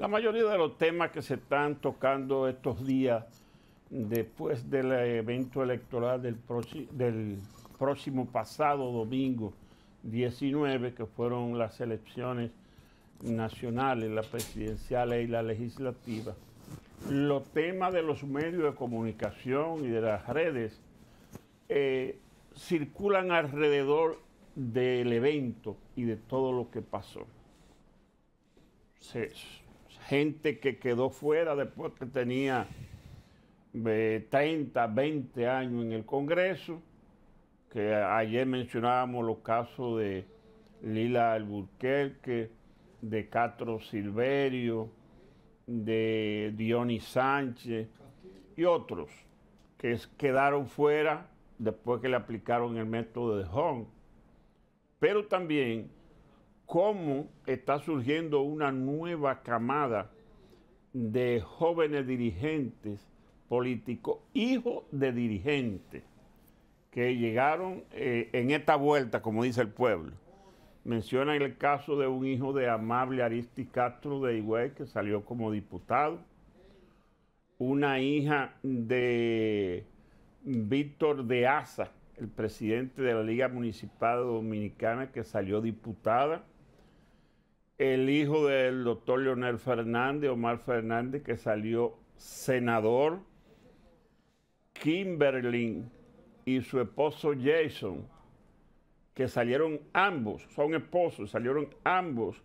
La mayoría de los temas que se están tocando estos días después del evento electoral del, próximo pasado domingo 19, que fueron las elecciones nacionales, las presidenciales y la legislativas, los temas de los medios de comunicación y de las redes eh, circulan alrededor del evento y de todo lo que pasó gente que quedó fuera después que tenía 30, eh, 20 años en el Congreso, que ayer mencionábamos los casos de Lila Alburquerque, de Castro Silverio, de Dionis Sánchez y otros que quedaron fuera después que le aplicaron el método de Hong. Pero también cómo está surgiendo una nueva camada de jóvenes dirigentes políticos, hijos de dirigentes, que llegaron eh, en esta vuelta, como dice el pueblo. Menciona el caso de un hijo de Amable Aristi Castro de Higüey, que salió como diputado. Una hija de Víctor de Asa, el presidente de la Liga Municipal Dominicana, que salió diputada el hijo del doctor Leonel Fernández, Omar Fernández, que salió senador, Kimberly y su esposo Jason, que salieron ambos, son esposos, salieron ambos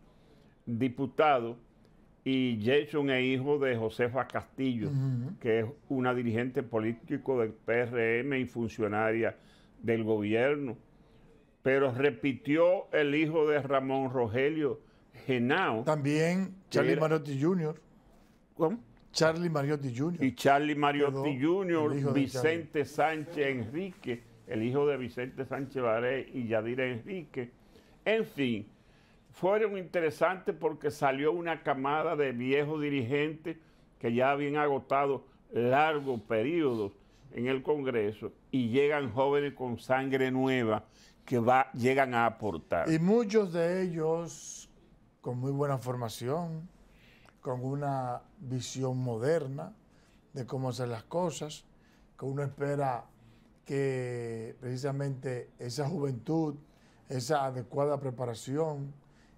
diputados, y Jason es hijo de Josefa Castillo, que es una dirigente político del PRM y funcionaria del gobierno. Pero repitió el hijo de Ramón Rogelio, también Charlie Mariotti Jr. ¿Cómo? Charlie Mariotti Jr. Y Charlie Mariotti Jr., Vicente Sánchez Enrique, el hijo de Vicente Sánchez Baré y Yadira Enrique. En fin, fueron interesantes porque salió una camada de viejos dirigentes que ya habían agotado largos periodos en el Congreso y llegan jóvenes con sangre nueva que va, llegan a aportar. Y muchos de ellos con muy buena formación, con una visión moderna de cómo hacer las cosas, que uno espera que precisamente esa juventud, esa adecuada preparación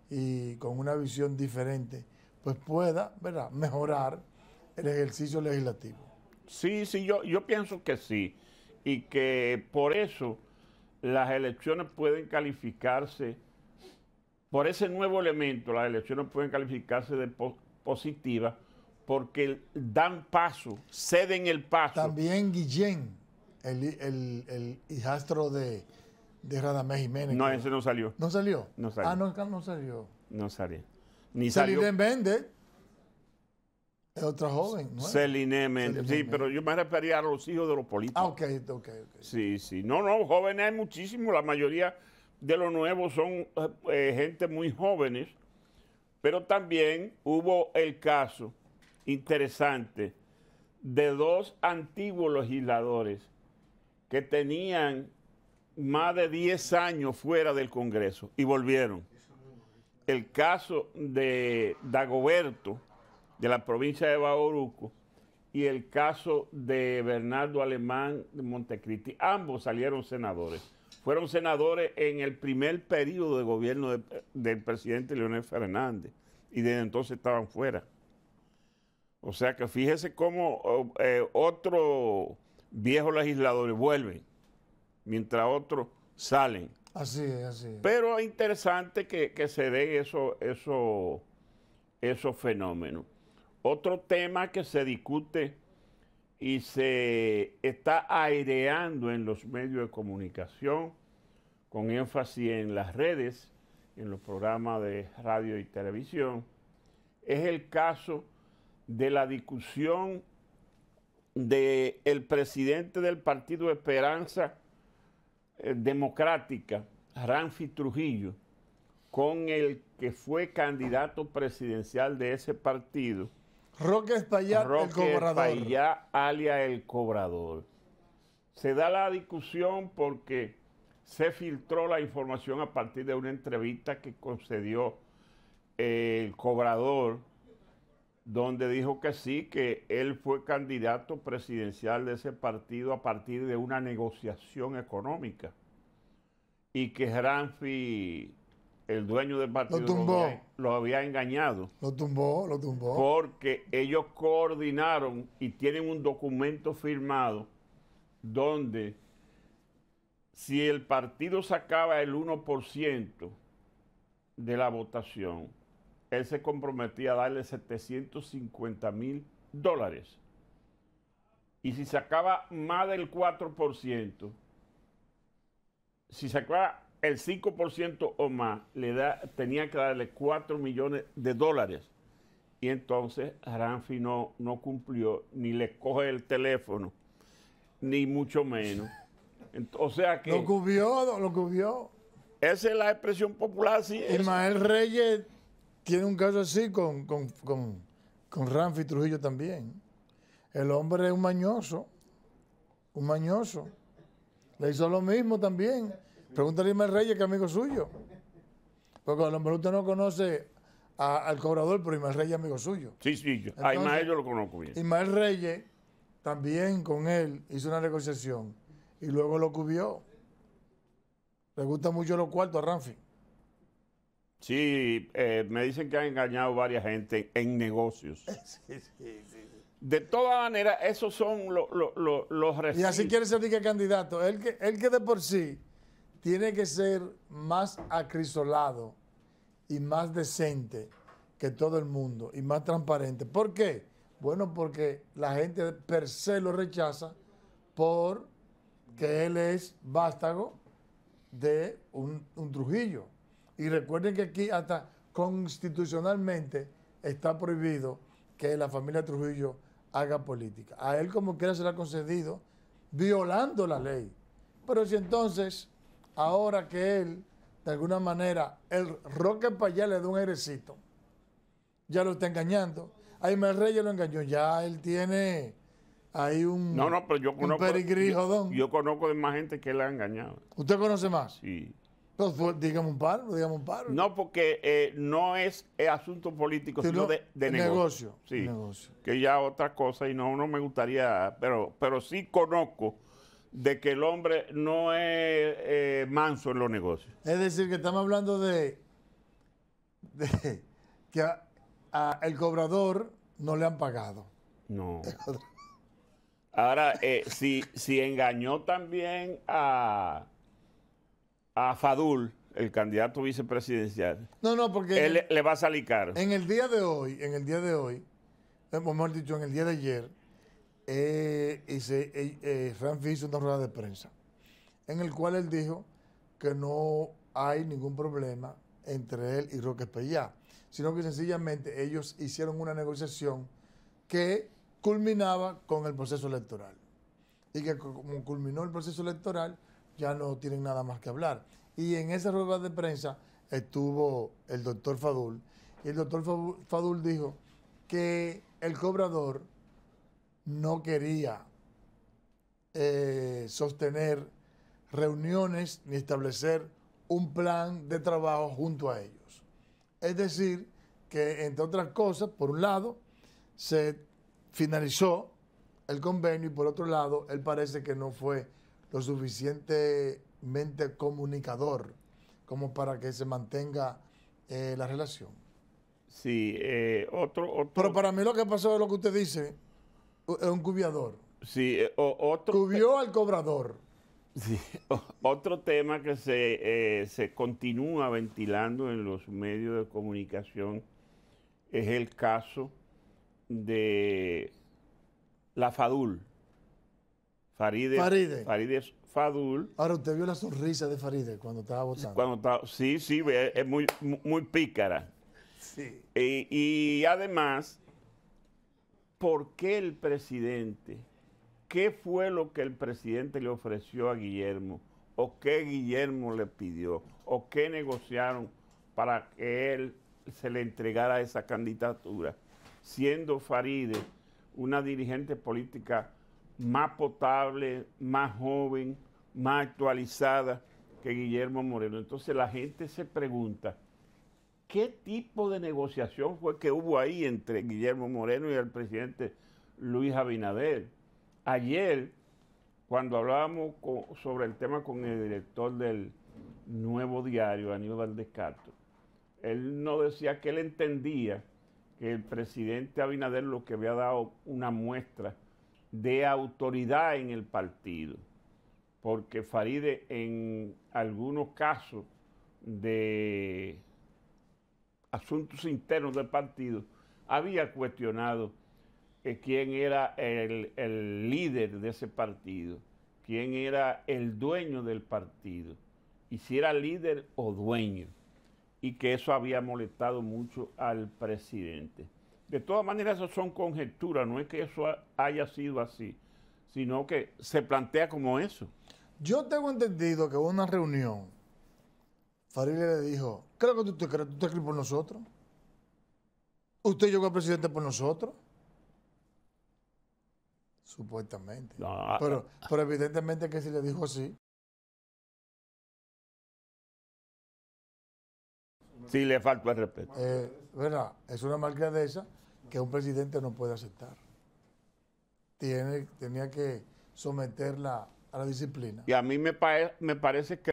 y con una visión diferente, pues pueda ¿verdad? mejorar el ejercicio legislativo. Sí, sí, yo, yo pienso que sí, y que por eso las elecciones pueden calificarse por ese nuevo elemento, las elecciones pueden calificarse de positiva, positivas porque dan paso, ceden el paso. También Guillén, el, hijastro de, de Radamés Jiménez. No, ese no salió. ¿No salió? No salió. Ah, no, no salió. No salió. Ni salió. Méndez. Es otra joven, ¿no? Celine Méndez. Sí, pero yo me refería a los hijos de los políticos. Ah, ok, ok, ok. Sí, sí. No, no, jóvenes hay muchísimos. La mayoría de lo nuevo son eh, gente muy jóvenes, pero también hubo el caso interesante de dos antiguos legisladores que tenían más de 10 años fuera del Congreso y volvieron. El caso de Dagoberto, de la provincia de Bauruco, y el caso de Bernardo Alemán de Montecristi. Ambos salieron senadores fueron senadores en el primer periodo de gobierno del presidente Leonel Fernández y desde entonces estaban fuera. O sea que fíjese cómo eh, otros viejos legisladores vuelven, mientras otros salen. Así es, así es. Pero es interesante que, se dé esos eso, fenómenos. Otro tema que se discute y se está aireando en los medios de comunicación con énfasis en las redes, en los programas de radio y televisión, es el caso de la discusión del presidente del Partido Esperanza eh, Democrática, Ramfi Trujillo, con el que fue candidato presidencial de ese partido, Roque Espaillat, el cobrador. alia el cobrador. Se da la discusión porque se filtró la información a partir de una entrevista que concedió eh, el cobrador, donde dijo que sí, que él fue candidato presidencial de ese partido a partir de una negociación económica y que Ranfi el dueño del partido lo, había, había engañado. Lo tumbó, lo tumbó. Porque ellos coordinaron y tienen un documento firmado donde si el partido sacaba el 1% de la votación, él se comprometía a darle 750 mil dólares. Y si sacaba más del 4%, si sacaba el 5% o más le da, tenía que darle 4 millones de dólares. Y entonces Ramfi no, no cumplió, ni le coge el teléfono, ni mucho menos. O sea que. Lo cubrió, lo cubrió. Esa es la expresión popular, el Ismael Reyes tiene un caso así con, con, con, con Ramfi Trujillo también. El hombre es un mañoso, un mañoso. Le hizo lo mismo también. Pregúntale a Ismael Reyes, que es amigo suyo. Porque a lo mejor no conoce al cobrador, pero Ismael Reyes es amigo suyo. Sí, sí, yo, a Ismael yo lo conozco bien. Ismael Reyes también con él hizo una negociación y luego lo cubrió. Le gusta mucho los cuartos a Ramfi. Sí, eh, me dicen que ha engañado varias gente en negocios. sí, sí, sí. De todas maneras, esos son los recintos. Y así quiere ser que candidato. Él que, él que de por sí tiene que ser más acrisolado y más decente que todo el mundo y más transparente. ¿Por qué? Bueno, porque la gente per se lo rechaza por que él es vástago de un, un Trujillo. Y recuerden que aquí hasta constitucionalmente está prohibido que la familia Trujillo haga política. A él como quiera se le ha concedido violando la ley. Pero si entonces ahora que él, de alguna manera, el Roque para le da un herecito. ya lo está engañando. Rey ya lo engañó, ya él tiene ahí un, no, no, pero yo conozco, yo, conozco de más gente que le ha engañado. ¿Usted conoce más? Sí. Pues, dígame un paro, dígame un paro. No, porque eh, no es, asunto político, sino de, negocio. Sí, negocio. que ya otra cosa y no, no me gustaría, pero, pero sí conozco de que el hombre no es eh, manso en los negocios. Es decir, que estamos hablando de, que a, el cobrador no le han pagado. No. Ahora, eh, si, si engañó también a, a Fadul, el candidato vicepresidencial. No, no, porque... Él le va a salir En el día de hoy, en el día de hoy, hemos eh, pues dicho, en el día de ayer, eh, y eh, eh, hizo una rueda de prensa en el cual él dijo que no hay ningún problema entre él y Roque Pellá, sino que sencillamente ellos hicieron una negociación que culminaba con el proceso electoral. Y que como culminó el proceso electoral, ya no tienen nada más que hablar. Y en esa rueda de prensa estuvo el doctor Fadul, y el doctor Fadul dijo que el cobrador no quería eh, sostener reuniones ni establecer un plan de trabajo junto a ellos. Es decir, que entre otras cosas, por un lado, se finalizó el convenio y por otro lado, él parece que no fue lo suficientemente comunicador como para que se mantenga eh, la relación. Sí, eh, otro, otro... Pero para mí lo que pasó es lo que usted dice, es eh, un cubiador. Sí, eh, otro. Cubió al cobrador. Sí, otro tema que eh, se, continúa ventilando en los medios de comunicación es el caso de la Fadul. Farideh, Faride. Farideh Fadul. Ahora, usted vio la sonrisa de Faride cuando estaba votando. Cuando sí, sí, es muy, muy pícara. Sí. y además por qué el presidente, qué fue lo que el presidente le ofreció a Guillermo, o qué Guillermo le pidió, o qué negociaron para que él se le entregara esa candidatura, siendo Faride una dirigente política más potable, más joven, más actualizada que Guillermo Moreno. Entonces la gente se pregunta, ¿Qué tipo de negociación fue que hubo ahí entre Guillermo Moreno y el presidente Luis Abinader? Ayer, cuando hablábamos sobre el tema con el director del nuevo diario, Aníbal Descartes, él no decía que él entendía que el presidente Abinader lo que había dado una muestra de autoridad en el partido, porque Faride en algunos casos de asuntos internos del partido, había cuestionado eh, quién era el, líder de ese partido, quién era el dueño del partido, y si era líder o dueño, y que eso había molestado mucho al presidente. De todas maneras, eso son conjeturas, no es que eso haya sido así, sino que se plantea como eso. Yo tengo entendido que una reunión Faril le dijo, creo que tú te tú por nosotros. Usted llegó al presidente por nosotros. Supuestamente. Ah, ah. Pero, pero evidentemente que si le dijo así. Sí, le faltó el respeto. Eh, es una Es una esas que un presidente no puede aceptar. Tiene, tenía que someterla a la disciplina. Y a mí me, me parece que...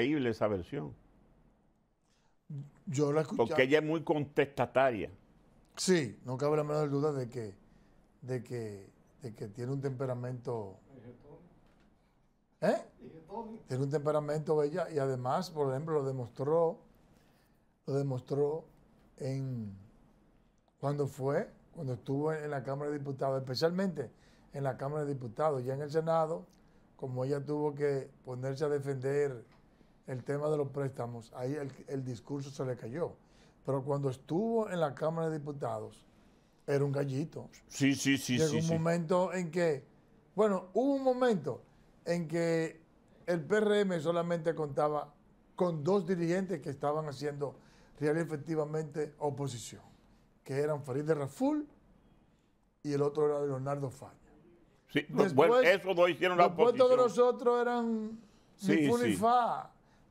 increíble esa versión. Yo la escuché. Porque ella es muy contestataria. Sí, no cabe la menor duda de que, de que, tiene un temperamento. ¿Eh? Tiene un temperamento bella y además, por ejemplo, lo demostró, lo demostró en cuando fue, cuando estuvo en la Cámara de Diputados, especialmente en la Cámara de Diputados, ya en el Senado, como ella tuvo que ponerse a defender el tema de los préstamos, ahí el, discurso se le cayó. Pero cuando estuvo en la Cámara de Diputados, era un gallito. Sí, sí, sí. Llegó sí, un momento en que, bueno, hubo un momento en que el PRM solamente contaba con dos dirigentes que estaban haciendo real efectivamente oposición, que eran Farid de Raful y el otro era Leonardo Faña. Sí, después, eso hicieron la oposición. Los de nosotros eran sí,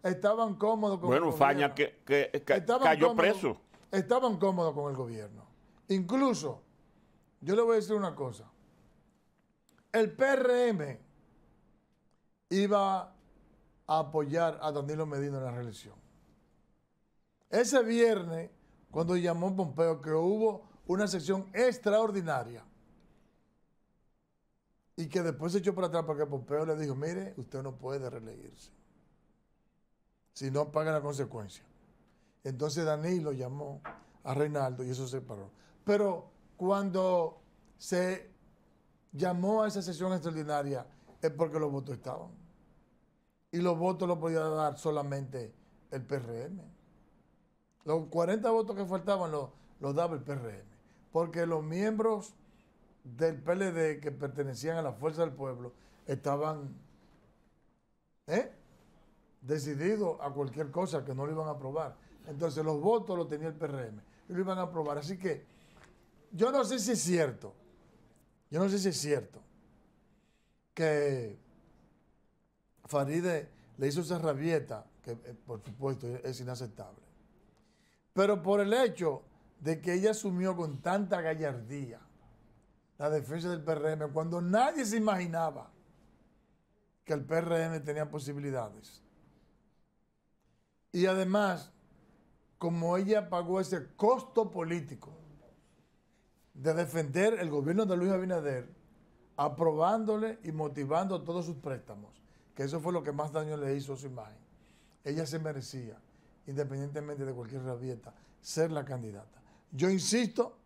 estaban cómodos con el Faña gobierno. que, que eh, cayó preso. Estaban cómodos con el gobierno. Incluso, yo le voy a decir una cosa. El PRM iba a apoyar a Danilo Medina en la reelección. Ese viernes, cuando llamó Pompeo, que hubo una sesión extraordinaria y que después se echó para atrás porque Pompeo le dijo, mire, usted no puede reelegirse si no paga la consecuencia. Entonces Danilo llamó a Reinaldo y eso se paró. Pero cuando se llamó a esa sesión extraordinaria es porque los votos estaban. Y los votos los podía dar solamente el PRM. Los 40 votos que faltaban los, los daba el PRM. Porque los miembros del PLD que pertenecían a la Fuerza del Pueblo estaban ¿eh? decidido a cualquier cosa que no lo iban a aprobar. Entonces los votos los tenía el PRM y lo iban a aprobar. Así que yo no sé si es cierto, yo no sé si es cierto que Faride le hizo esa rabieta, que eh, por supuesto es inaceptable. Pero por el hecho de que ella asumió con tanta gallardía la defensa del PRM cuando nadie se imaginaba que el PRM tenía posibilidades. Y además, como ella pagó ese costo político de defender el gobierno de Luis Abinader, aprobándole y motivando todos sus préstamos, que eso fue lo que más daño le hizo a su imagen. Ella se merecía, independientemente de cualquier rabieta, ser la candidata. Yo insisto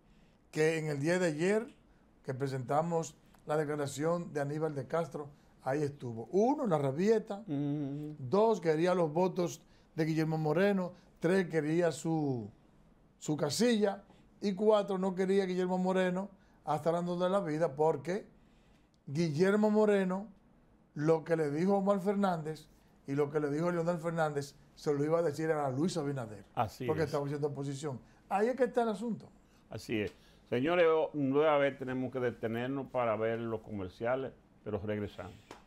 que en el día de ayer, que presentamos la declaración de Aníbal de Castro, ahí estuvo. Uno, la rabieta. Mm. Dos, quería los votos de Guillermo Moreno, tres quería su, casilla y cuatro no quería Guillermo Moreno hasta de la vida porque Guillermo Moreno lo que le dijo Omar Fernández y lo que le dijo Leonel Fernández se lo iba a decir a Luis Abinader. Así porque estaba haciendo oposición. Ahí es que está el asunto. Así es. Señores, nueva vez tenemos que detenernos para ver los comerciales, pero regresamos.